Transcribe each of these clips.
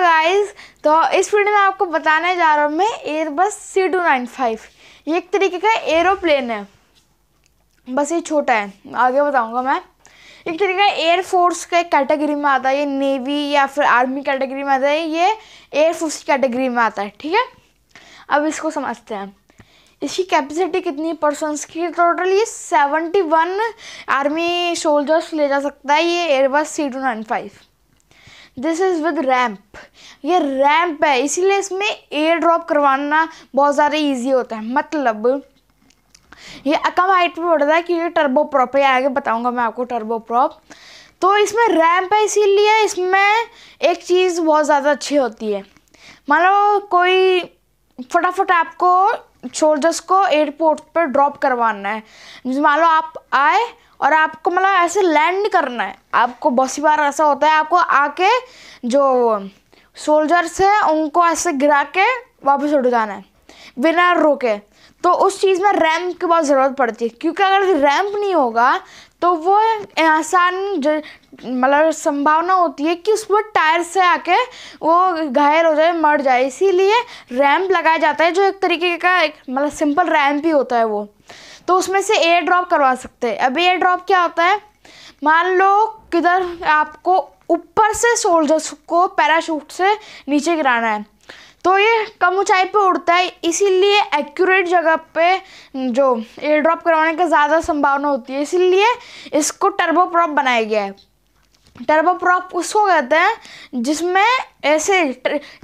guys तो इस video में आपको बताने जा रहा हूँ मैं Airbus C two nine five ये एक तरीके का एरोप्लेन है बस ये छोटा है आगे बताऊँगा मैं एक तरीके का एयरफोर्स के कैटेगरी में आता है ये नेवी या फिर आर्मी कैटेगरी में आता है ये एयरफोर्स की कैटेगरी में आता है ठीक है अब इसको समझते हैं इसकी कैपेसिटी कितनी पर्सनस की टोटल ये सेवेंटी वन आर्मी सोल्जर्स ले जा सकता है ये Airbus C two nine five this is with ramp ये रैम्प है इसीलिए इसमें एयर ड्रॉप करवाना बहुत ज़्यादा ईजी होता है मतलब ये कम हाइट पर उड़ रहा है ये टर्बो प्रॉप है आगे बताऊँगा मैं आपको टर्बो प्रॉप तो इसमें रैम्प है इसीलिए इसमें एक चीज़ बहुत ज़्यादा अच्छी होती है मान लो कोई फटाफट आपको शोल्डर्स को एयरपोर्ट पर ड्रॉप करवाना है मान लो आप आए और आपको मतलब ऐसे लैंड करना है आपको बहुत बार ऐसा होता है आपको आके जो सोल्जर्स हैं उनको ऐसे गिरा के वापस उठ जाना है बिना रोके तो उस चीज़ में रैम्प की बहुत ज़रूरत पड़ती है क्योंकि अगर रैम्प नहीं होगा तो वो आसान मतलब संभावना होती है कि उसमें टायर से आके वो घायल हो जाए मर जाए इसीलिए रैम्प लगाया जाता है जो एक तरीके का एक मतलब सिंपल रैम्प ही होता है वो तो उसमें से एयर ड्रॉप करवा सकते हैं अब एयर ड्रॉप क्या होता है मान लो किधर आपको ऊपर से सोल्जर्स को पैराशूट से नीचे गिराना है तो ये कम ऊंचाई पे उड़ता है इसीलिए एक्यूरेट जगह पे जो एयर ड्रॉप करवाने का ज़्यादा संभावना होती है इसीलिए इसको टर्बो प्रॉप बनाया गया है टर्बो प्रॉप उसको कहते हैं जिसमें ऐसे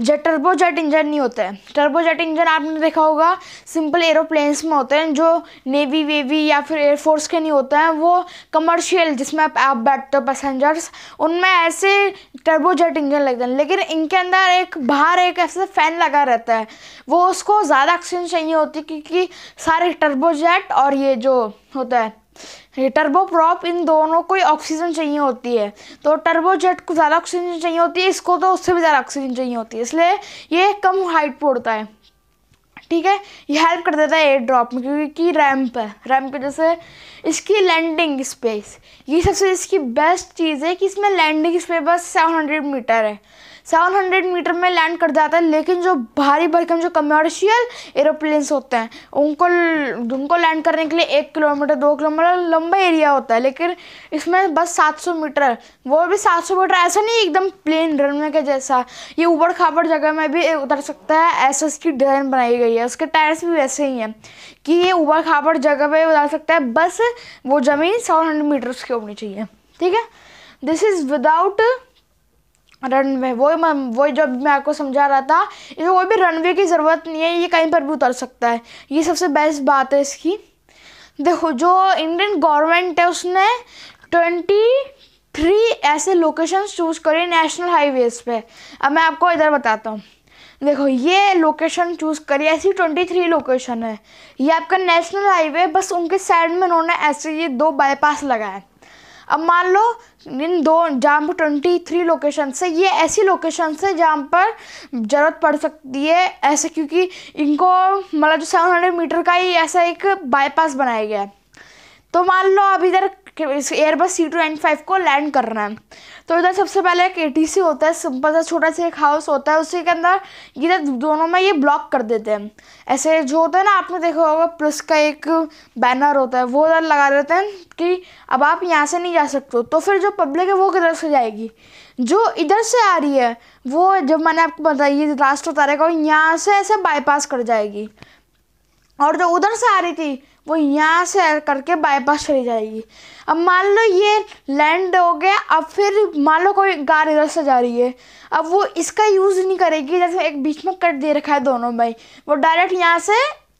जेट टर्बो जेट इंजन नहीं होते हैं टर्बो जेट इंजन आपने देखा होगा सिंपल एरोप्लेन्स में होते हैं जो नेवी वेवी या फिर एयरफोर्स के नहीं होते हैं वो कमर्शियल जिसमें आप आप बैठते हो पैसेंजर्स उनमें ऐसे टर्बो जेट इंजन लगते हैं लेकिन इनके अंदर एक बाहर एक ऐसे फ़ैन लगा रहता है वो उसको ज़्यादा ऑक्सीजन चाहिए होती क्योंकि सारे टर्बो जेट और ये जो होता है टर्बो प्रॉप इन दोनों को ही ऑक्सीजन चाहिए होती है तो टर्बो जेट को ज़्यादा ऑक्सीजन चाहिए होती है इसको तो उससे भी ज़्यादा ऑक्सीजन चाहिए होती है इसलिए ये कम हाइट पर उड़ता है ठीक है ये हेल्प कर देता है एयर ड्रॉप में क्योंकि रैम्प है रैम्प की जैसे इसकी लैंडिंग स्पेस ये सबसे इसकी बेस्ट चीज़ है कि इसमें लैंडिंग स्पेस बस सेवन हंड्रेड मीटर है 700 मीटर में लैंड कर जाता है लेकिन जो भारी भरकम जो कमर्शियल एरोप्लेन्स होते हैं उनको उनको लैंड करने के लिए एक किलोमीटर दो किलोमीटर लंबा एरिया होता है लेकिन इसमें बस 700 मीटर वो भी 700 मीटर ऐसा नहीं एकदम प्लेन रनवे के जैसा ये ऊबड़ खाबड़ जगह में भी उतर सकता है ऐसा इसकी डिज़ाइन बनाई गई है उसके टायर्स भी वैसे ही हैं कि ये ऊबड़ खाबड़ जगह पर उतर सकता है बस वो ज़मीन सेवन हंड्रेड उसकी होनी चाहिए ठीक है दिस इज़ विदाउट रन वो मैं वो जब मैं आपको समझा रहा था इसमें कोई भी रनवे की ज़रूरत नहीं है ये कहीं पर भी उतर सकता है ये सबसे बेस्ट बात है इसकी देखो जो इंडियन गवर्नमेंट है उसने ट्वेंटी थ्री ऐसे लोकेशंस चूज़ करे नेशनल हाईवेज़ पे अब मैं आपको इधर बताता हूँ देखो ये लोकेशन चूज़ करी ऐसी ट्वेंटी थ्री लोकेशन है ये आपका नेशनल हाईवे बस उनके साइड में उन्होंने ऐसे ये दो बाईपास लगाए अब मान लो इन दो जहाँ पर ट्वेंटी थ्री लोकेशन से ये ऐसी लोकेशन से जहाँ पर ज़रूरत पड़ सकती है ऐसे क्योंकि इनको मतलब जो सेवन हंड्रेड मीटर का ही ऐसा एक बाईपास बनाया गया है तो मान लो अब इधर कि इस Airbus C two nine five को लैंड करना है तो इधर सबसे पहले एक ए होता है सिंपल सा छोटा सा एक हाउस होता है उसी के अंदर इधर दोनों में ये ब्लॉक कर देते हैं ऐसे जो होता है ना आपने देखा होगा प्लस का एक बैनर होता है वो इधर लगा देते हैं कि अब आप यहाँ से नहीं जा सकते तो फिर जो पब्लिक है वो किधर से जाएगी जो इधर से आ रही है वो जब मैंने आपको बताइए लास्ट उतारेगा यहाँ से ऐसे बाईपास कर जाएगी और जो उधर से आ रही थी वो यहाँ से करके बाईपास चली जाएगी अब मान लो ये लैंड हो गया अब फिर मान लो कोई गार इधर से जा रही है अब वो इसका यूज़ नहीं करेगी जैसे एक बीच में कट दे रखा है दोनों भाई वो डायरेक्ट यहाँ से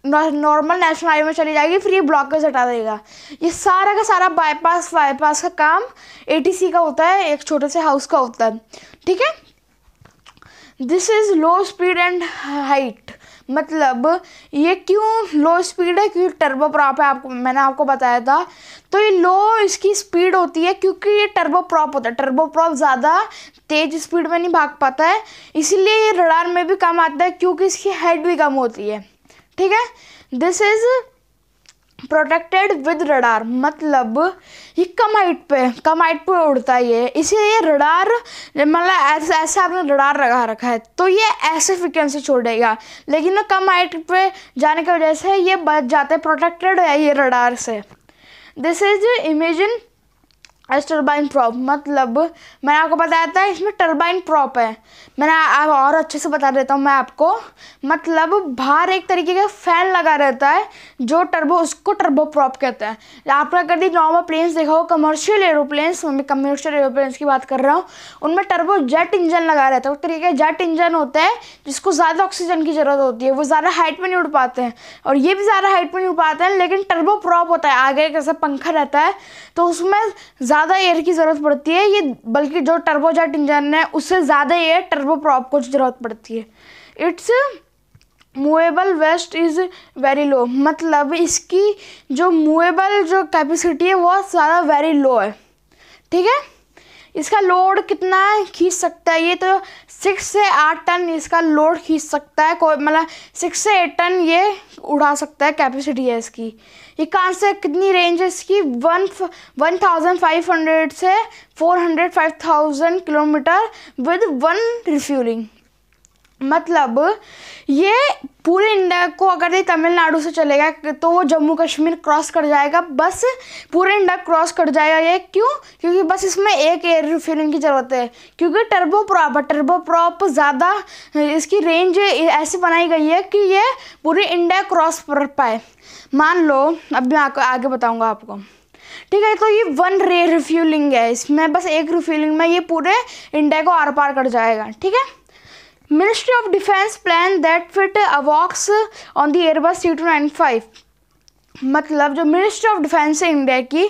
नॉर्मल नेशनल हाईवे में चली जाएगी फिर ये ब्लॉकेज हटा देगा ये सारा का सारा बाईपास बाईपास का काम ए का होता है एक छोटे से हाउस का होता है ठीक है this is low speed and height मतलब ये क्यों लो स्पीड है क्योंकि टर्बो प्रॉप है आपको मैंने आपको बताया था तो ये लो इसकी स्पीड होती है क्योंकि ये टर्बो प्रॉप होता है टर्बो प्रॉप ज़्यादा तेज स्पीड में नहीं भाग पाता है इसीलिए ये रडार में भी कम आता है क्योंकि इसकी हेड भी कम होती है ठीक है this is protected with radar मतलब ये कम हाइट पे कम हाइट पे उड़ता है ये इसीलिए रडार मतलब ऐसे ऐसे आपने रडार लगा रखा है तो ये ऐसे फ्रिक्वेंसी छोड़ेगा लेकिन ना कम हाइट पे जाने की वजह से ये बच जाते प्रोटेक्टेड है ये रडार से this is imagine as turbine prop मतलब मैंने आपको बताया था इसमें टर्बाइन प्रॉप है मैंने अब और अच्छे से बता देता हूँ मैं आपको मतलब बाहर एक तरीके का फैन लगा रहता है जो टर्बो उसको टर्बो प्रॉप कहते हैं आपने दी नॉर्मल प्लेन्स देखा हो कमर्शियल एरोप्लेन्स मैं कमर्शियल एरोप्लेन्स की बात कर रहा हूँ उनमें टर्बो जेट इंजन लगा रहता है उस तरीके का जेट इंजन होता है जिसको ज़्यादा ऑक्सीजन की ज़रूरत होती है वो ज़्यादा हाइट पर नहीं उड़ पाते हैं और ये भी ज़्यादा हाइट पर नहीं उड़ पाते हैं लेकिन टर्बो प्रॉप होता है आगे कैसा पंखा रहता है तो उसमें ज़्यादा एयर की ज़रूरत पड़ती है ये बल्कि जो टर्बोजेट इंजन है उससे ज़्यादा एयर टर्बो प्रॉप को ज़रूरत पड़ती है it's movable waste is very low मतलब इसकी जो मूवेबल जो कैपेसिटी है वो ज़्यादा वेरी लो है ठीक है इसका लोड कितना खींच सकता है ये तो सिक्स से आठ टन इसका लोड खींच सकता है कोई मतलब सिक्स से एट टन ये उड़ा सकता है कैपेसिटी है इसकी ये कहाँ से कितनी रेंज है इसकी one one thousand five hundred से four hundred five thousand kilometre with one refuelling मतलब ये पूरे इंडिया को अगर ये तमिलनाडु से चलेगा तो वो जम्मू कश्मीर क्रॉस कर जाएगा बस पूरे इंडिया क्रॉस कर जाएगा ये क्यों क्योंकि बस इसमें एक एयर रिफ्यूलिंग की ज़रूरत है क्योंकि टर्बो प्रॉप टर्बो प्रॉप ज़्यादा इसकी रेंज ऐसी बनाई गई है कि ये पूरे इंडिया क्रॉस कर पाए मान लो अब मैं आगे बताऊँगा आपको ठीक है तो ये वन रे रिफ्यूलिंग है इसमें बस एक रिफ्यूलिंग में ये पूरे इंडिया को आर पार कर जाएगा ठीक है Ministry of Defense plan that fit अवॉक्स on the Airbus C295 मतलब जो मिनिस्ट्री ऑफ डिफेंस है इंडिया की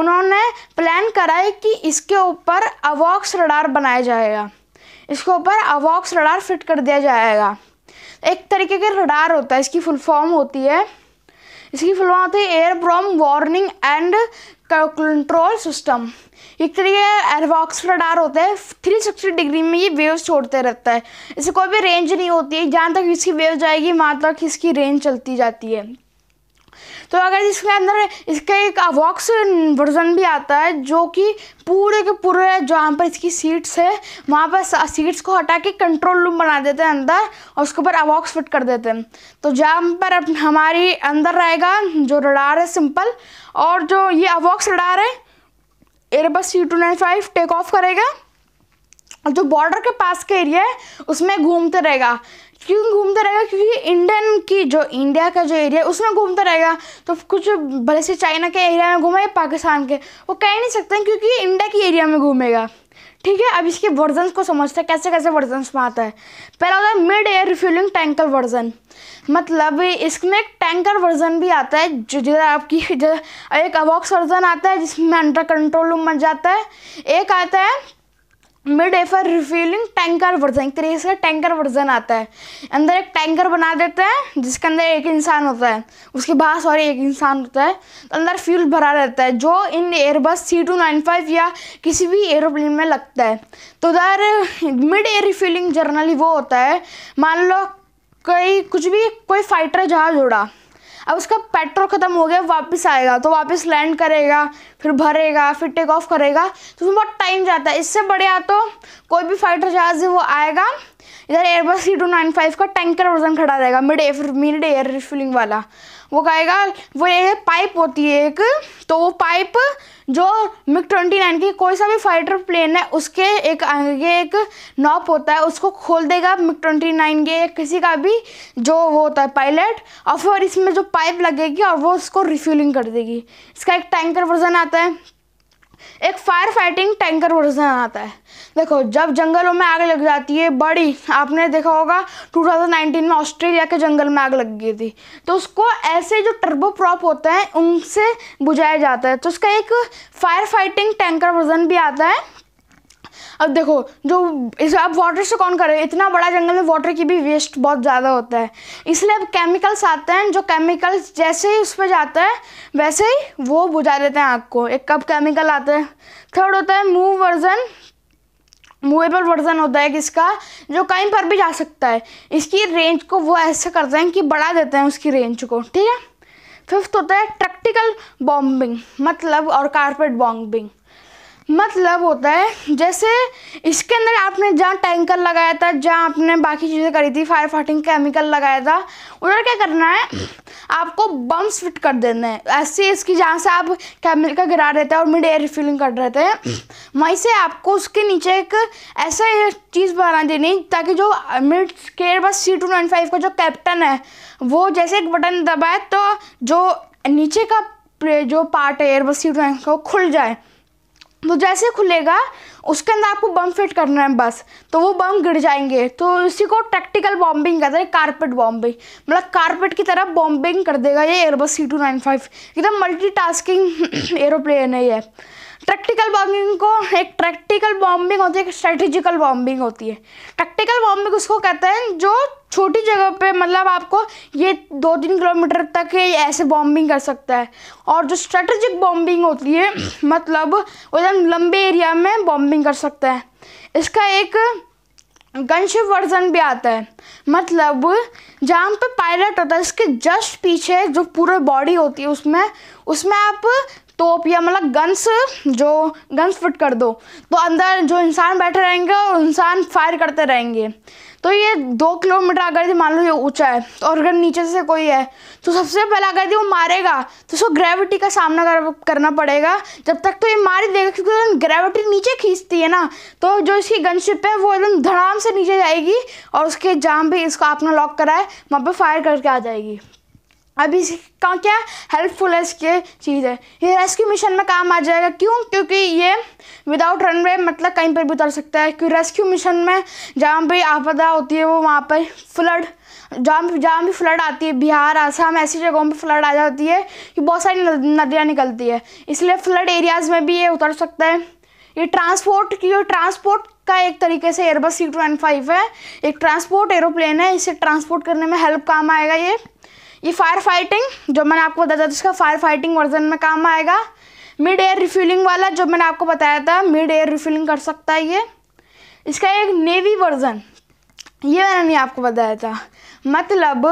उन्होंने प्लान करा है कि इसके ऊपर अवॉक्स रडार बनाया जाएगा इसके ऊपर अवॉक्स रडार फिट कर दिया जाएगा एक तरीके का रडार होता है इसकी फुल फॉर्म होती है इसकी फुल फॉर्म होती है airborne warning and control system एक तरीके एरवॉक्स रडार होता है थ्री सिक्सटी डिग्री में ये वेव्स छोड़ते रहता है इससे कोई भी रेंज नहीं होती है जहाँ तक इसकी वेव जाएगी वहाँ तक इसकी रेंज चलती जाती है तो अगर इसके अंदर इसका एक अवॉक्स वर्जन भी आता है जो कि पूरे के पूरे जहाँ पर इसकी सीट्स है वहाँ पर सीट्स को हटा के कंट्रोल रूम बना देते हैं अंदर और उसके ऊपर अवॉक्स फिट कर देते हैं तो जहाँ पर हमारी अंदर रहेगा जो रडार है सिंपल और जो ये अवॉक्स रडार है Airbus C two nine five take off करेगा और जो बॉर्डर के पास का एरिया है उसमें घूमते रहेगा क्यों घूमता रहेगा क्योंकि इंडियन की जो इंडिया का जो एरिया है उसमें घूमता रहेगा तो कुछ भले से चाइना के एरिया में घूमे या पाकिस्तान के वो कह नहीं सकते क्योंकि इंडिया के एरिया में घूमेगा ठीक है अब इसके वर्जन को समझते हैं कैसे कैसे वर्जन में आता है पहला होता है mid air refuelling tanker version मतलब इसमें एक टैंकर वर्जन भी आता है जो जो आपकी जो एक अबॉक्स वर्जन आता है जिसमें अंडर कंट्रोल रूम बन जाता है एक आता है mid air refuelling tanker version एक तरीके से टैंकर वर्जन आता है अंदर एक टैंकर बना देते हैं जिसके अंदर एक इंसान होता है उसके बाहर सॉरी एक इंसान होता है तो अंदर फ्यूल भरा रहता है जो इन Airbus C two nine five या किसी भी एरोप्लेन में लगता है तो उधर मिड एयर रिफ्यूलिंग जर्नली वो होता है मान लो कई कुछ भी कोई फाइटर जहाज़ उड़ा अब उसका पेट्रोल ख़त्म हो गया वापस आएगा तो वापस लैंड करेगा फिर भरेगा फिर टेक ऑफ करेगा तो उसमें बहुत टाइम जाता है इससे बढ़िया तो कोई भी फाइटर जहाज है वो आएगा इधर Airbus C two nine five का टैंकर वर्जन खड़ा रहेगा mid air mid air refilling वाला वो कहेगा वो ये पाइप होती है एक तो वो पाइप जो मिग ट्वेंटी नाइन की कोई सा भी फाइटर प्लेन है उसके एक आगे एक नॉप होता है उसको खोल देगा मिग ट्वेंटी नाइन के किसी का भी जो वो होता है पायलट और फिर इसमें जो पाइप लगेगी और वो उसको रिफ्यूलिंग कर देगी इसका एक टैंकर वर्जन आता है एक फायर फाइटिंग टैंकर वर्जन आता है देखो जब जंगलों में आग लग जाती है बड़ी आपने देखा होगा 2019 में ऑस्ट्रेलिया के जंगल में आग लग गई थी तो उसको ऐसे जो टर्बो प्रॉप होते हैं उनसे बुझाया जाता है तो उसका एक फायर फाइटिंग टैंकर वर्जन भी आता है अब देखो जो इस अब वाटर से कौन करे इतना बड़ा जंगल में वाटर की भी वेस्ट बहुत ज़्यादा होता है इसलिए अब केमिकल्स आते हैं जो केमिकल्स जैसे ही उस पर जाते हैं वैसे ही वो बुझा देते हैं आग को एक कप केमिकल आते हैं थर्ड होता है मूव वर्जन मूवेबल वर्जन होता है किसका जो कहीं पर भी जा सकता है इसकी रेंज को वो ऐसे करते हैं कि बढ़ा देते हैं उसकी रेंज को ठीक है फिफ्थ होता है ट्रैक्टिकल बॉम्बिंग मतलब और कारपेट बॉम्बिंग मतलब होता है जैसे इसके अंदर आपने जहाँ टैंकर लगाया था जहाँ आपने बाकी चीज़ें करी थी फायर फाइटिंग केमिकल लगाया था उधर क्या करना है आपको बम्स फिट कर देना है ऐसे इसकी जहाँ से आप केमिकल गिरा रहे थे और मिड एयर रिफिलिंग कर रहे थे वहीं से आपको उसके नीचे एक ऐसा चीज़ बना देनी ताकि जो मिड केयर बस सी टू नाइन फाइव का जो कैप्टन है वो जैसे एक बटन दबाए तो जो नीचे का जो पार्ट है एयरबस सी टू नाइन का वो खुल जाए तो जैसे खुलेगा उसके अंदर आपको बम फिट करना है बस तो वो बम गिर जाएंगे तो इसी को टैक्टिकल बॉम्बिंग कहते हैं कारपेट बॉम्बिंग मतलब कारपेट की तरह बॉम्बिंग कर देगा ये Airbus C two nine five एकदम मल्टी टास्किंग एरोप्लेन है ये ट्रैक्टिकल बॉम्बिंग को एक ट्रैक्टिकल बॉम्बिंग होती है एक स्ट्रेटेजिकल बॉम्बिंग होती है ट्रैक्टिकल बॉम्बिंग उसको कहते हैं जो छोटी जगह पे मतलब आपको ये दो तीन किलोमीटर तक ऐसे बॉम्बिंग कर सकता है और जो स्ट्रेटेजिक बॉम्बिंग होती है मतलब एकदम लंबे एरिया में बॉम्बिंग कर सकता है इसका एक गनशिप वर्जन भी आता है मतलब जहाँ पे पायलट होता है इसके जस्ट पीछे जो पूरे बॉडी होती है उसमें उसमें आप तो या मतलब गन्स जो गन्स फिट कर दो तो अंदर जो इंसान बैठे रहेंगे और इंसान फायर करते रहेंगे तो ये दो किलोमीटर अगर मान लो ये ऊंचा है तो और अगर नीचे से कोई है तो सबसे पहले अगर वो मारेगा तो उसको ग्रेविटी का सामना कर, करना पड़ेगा जब तक तो ये मार ही देगा क्योंकि तो ग्रेविटी नीचे खींचती है ना तो जो इसकी गनशिप है वो एकदम धड़ाम से नीचे जाएगी और उसके जाम भी इसको आपने लॉक कराए वहाँ पर फायर करके आ जाएगी अभी इसका क्या हेल्पफुल है इसके चीज़ है ये रेस्क्यू मिशन में काम आ जाएगा क्यों क्योंकि ये विदाउट रनवे मतलब कहीं पर भी उतर सकता है क्योंकि रेस्क्यू मिशन में जहाँ भी आपदा होती है वो वहाँ पर फ्लड जहाँ जहाँ भी फ्लड आती है बिहार आसाम ऐसी जगहों पर फ्लड आ जाती है कि बहुत सारी नदियाँ निकलती है इसलिए फ्लड एरियाज़ में भी ये उतर सकता है ये ट्रांसपोर्ट की ट्रांसपोर्ट का एक तरीके से एयरबस सी टू है एक ट्रांसपोर्ट एरोप्लेन है इसे ट्रांसपोर्ट करने में हेल्प काम आएगा ये ये फायर फाइटिंग जो मैंने आपको बताया था इसका फायर फाइटिंग वर्जन में काम आएगा मिड एयर रिफ्यूलिंग वाला जो मैंने आपको बताया था मिड एयर रिफ्यूलिंग कर सकता है ये इसका एक नेवी वर्जन ये मैंने नहीं आपको बताया था मतलब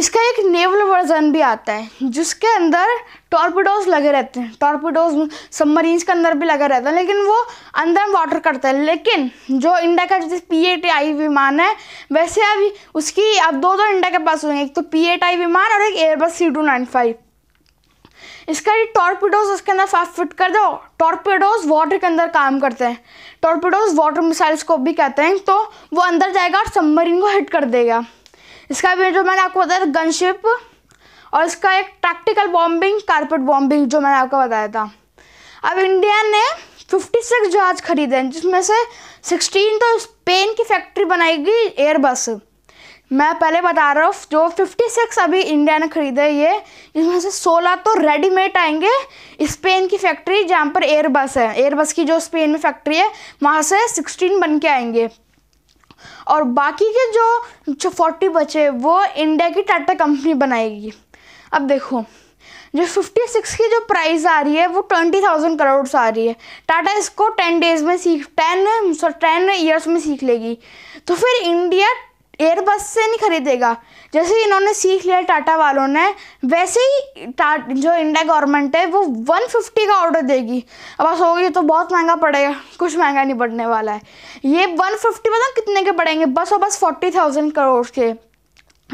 इसका एक नेवल वर्जन भी आता है जिसके अंदर टॉर्पिडोज़ लगे रहते हैं टॉर्पिडोज सबमरीन के अंदर भी लगा रहता है लेकिन वो अंदर वाटर करता है लेकिन जो इंडिया का जैसे पी एट आई विमान है वैसे अभी उसकी अब दो दो इंडिया के पास होंगे एक तो पी एट आई विमान और एक Airbus C two nine five इसका ये टॉर्पिडोज उसके अंदर फाइव फिट कर दो टॉर्पिडोज वाटर के अंदर काम करते हैं टॉर्पिडोज वाटर मिसाइल्स को भी कहते हैं तो वो अंदर जाएगा और सबमरीन को हिट कर देगा इसका भी जो मैंने आपको बताया गनशिप और इसका एक टैक्टिकल बॉम्बिंग कारपेट बॉम्बिंग जो मैंने आपको बताया था अब इंडिया ने 56 जहाज खरीदे हैं जिसमें से 16 तो स्पेन की फैक्ट्री बनाएगी एयरबस मैं पहले बता रहा हूँ जो 56 अभी इंडिया ने खरीदे ये इसमें से 16 तो रेडीमेड आएंगे स्पेन की फैक्ट्री जहाँ पर एयरबस है एयरबस की जो स्पेन में फैक्ट्री है वहाँ से 16 बन के आएंगे और बाकी के जो जो फोर्टी बचे वो इंडिया की टाटा कंपनी बनाएगी अब देखो जो 56 की जो प्राइस आ रही है वो 20,000 करोड़ आ रही है टाटा इसको 10 डेज में सीख 10 टेन ईयर्स में सीख लेगी तो फिर इंडिया एयरबस से नहीं खरीदेगा जैसे इन्होंने सीख लिया टाटा वालों ने वैसे ही जो इंडिया गवर्नमेंट है वो 150 का ऑर्डर देगी अब बस होगी तो बहुत महंगा पड़ेगा कुछ महंगा नहीं पड़ने वाला है ये 150 मतलब कितने के पड़ेंगे बस और बस 40,000 करोड़ के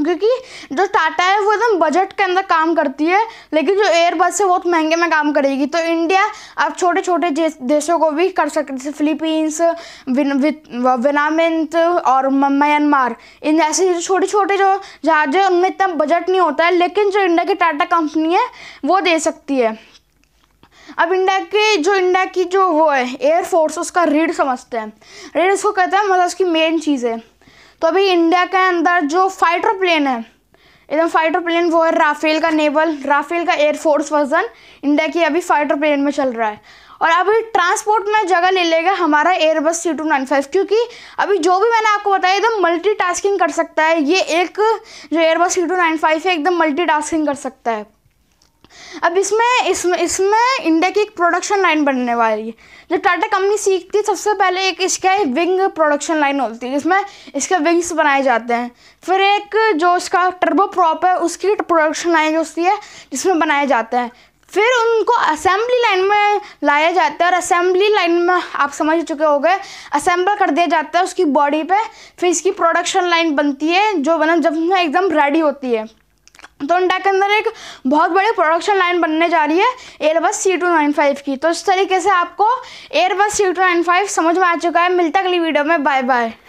क्योंकि जो टाटा है वो एकदम बजट के अंदर काम करती है लेकिन जो एयरबस है बहुत तो महंगे में काम करेगी तो इंडिया अब छोटे छोटे देशों को भी कर सकते जैसे फिलीपींस विनामिंत और म्यांमार इन ऐसे जो छोटे छोटे जो जहाज है उनमें इतना बजट नहीं होता है लेकिन जो इंडिया की टाटा कंपनी है वो दे सकती है अब इंडिया के जो इंडिया की जो वो है एयरफोर्स उसका रीढ़ समझते हैं रीढ़ उसको कहते हैं मतलब उसकी मेन चीज़ है तो अभी इंडिया के अंदर जो फाइटर प्लेन है एकदम फाइटर प्लेन वो है राफेल का नेवल राफेल का एयरफोर्स वर्जन इंडिया की अभी फाइटर प्लेन में चल रहा है और अभी ट्रांसपोर्ट में जगह ले लेगा हमारा Airbus C two nine five क्योंकि अभी जो भी मैंने आपको बताया एकदम मल्टी कर सकता है ये एक जो Airbus C two nine five है एकदम मल्टी कर सकता है अब इसमें इसमें इसमें इंडिया की एक प्रोडक्शन लाइन बनने वाली है जब टाटा कंपनी सीखती सबसे पहले एक इसका एक विंग प्रोडक्शन लाइन होती है जिसमें इसके विंग्स बनाए जाते हैं फिर एक जो इसका टर्बो प्रॉप है उसकी प्रोडक्शन लाइन होती है जिसमें बनाए जाते हैं फिर उनको असेंबली लाइन में लाया जाता है और असेंबली लाइन में आप समझ चुके हो गए असेंबल कर दिया जाता है उसकी बॉडी पे फिर इसकी प्रोडक्शन लाइन बनती है जो बना मतलब जब एकदम रेडी होती है तो इंडिया के अंदर एक बहुत बड़ी प्रोडक्शन लाइन बनने जा रही है Airbus C two nine five की तो इस तरीके से आपको Airbus C two nine five समझ में आ चुका है मिलता अगली वीडियो में बाय बाय